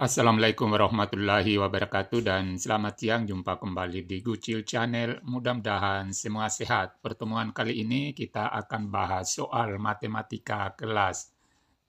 Assalamualaikum warahmatullahi wabarakatuh dan selamat siang jumpa kembali di Gucil Channel. Mudah-mudahan semua sehat. Pertemuan kali ini kita akan bahas soal matematika kelas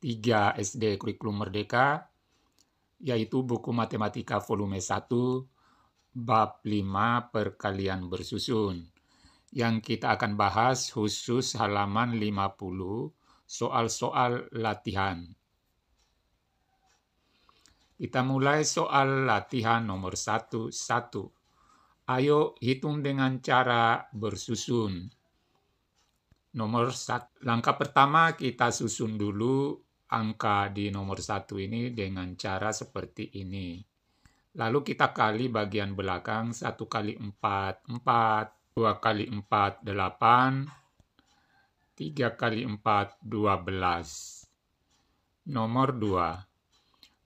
3 SD Kurikulum Merdeka yaitu buku matematika volume 1 bab 5 perkalian bersusun. Yang kita akan bahas khusus halaman 50 soal-soal latihan kita mulai soal latihan nomor satu, satu. Ayo hitung dengan cara bersusun. Nomor satu, langkah pertama kita susun dulu angka di nomor satu ini dengan cara seperti ini. Lalu kita kali bagian belakang 1 kali 4, 4, 2 kali 4, 8, 3 kali 4, 12. Nomor 2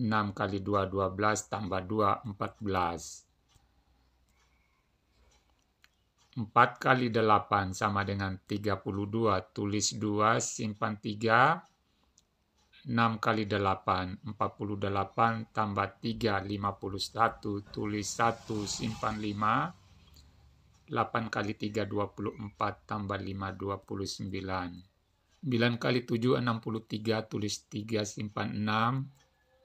6 kali 2, 12, tambah 2, 14. 4 kali 8 sama dengan 32. Tulis 2, simpan 3. 6 kali 8, 48, tambah 3, 51. Tulis 1, simpan 5. 8 kali 3, 24, tambah 5, 29. 9 kali 7, 63. Tulis 3, simpan 6.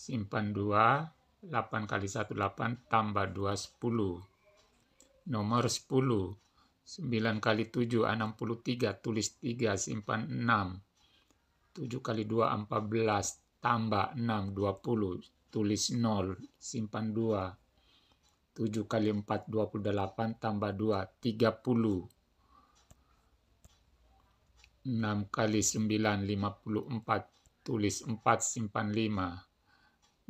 simpan 2, 8 kali 1, 8, tambah 2, 10. Nomor 10, 9 kali 7, 63, tulis 3, simpan 6. 7 kali 2, 14, tambah 6, 20, tulis 0, simpan 2. 7 kali 4, 28, tambah 2, 30. 6 kali 9, 54. Tulis 4, simpan 5.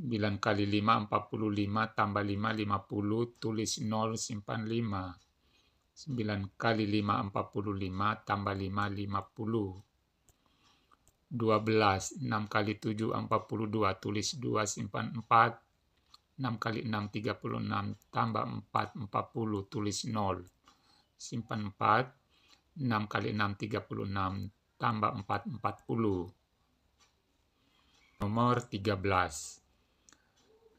9 kali 5, 45, tambah 5, 50, tulis 0, simpan 5. 9 kali 5, 45, tambah 5, 50. 12, 6 kali 7, 42, tulis 2, simpan 4. 6 kali 6, 36, tambah 4, 40, tulis 0. Simpan 4. 6 kali 6, 36, tambah 4, 40. Nomor 13.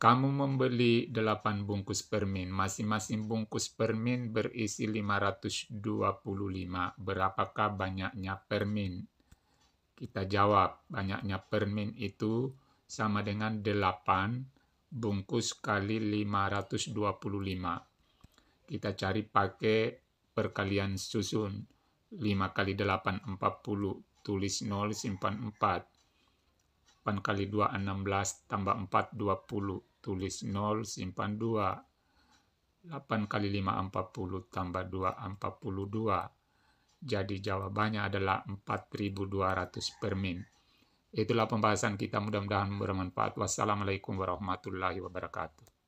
Kamu membeli 8 bungkus permen. Masing-masing bungkus permen berisi 525. Berapakah banyaknya permen? Kita jawab, banyaknya permen itu sama dengan 8 bungkus kali 525. Kita cari pakai perkalian susun. 5 kali 8, 40. Tulis 0, simpan 4. 8 kali 2, 16. Tambah 4, 20 tulis 0, simpan 2. 8 kali 5, 40, tambah 2, 42. Jadi jawabannya adalah 4200 per min. Itulah pembahasan kita, mudah-mudahan bermanfaat. Wassalamualaikum warahmatullahi wabarakatuh.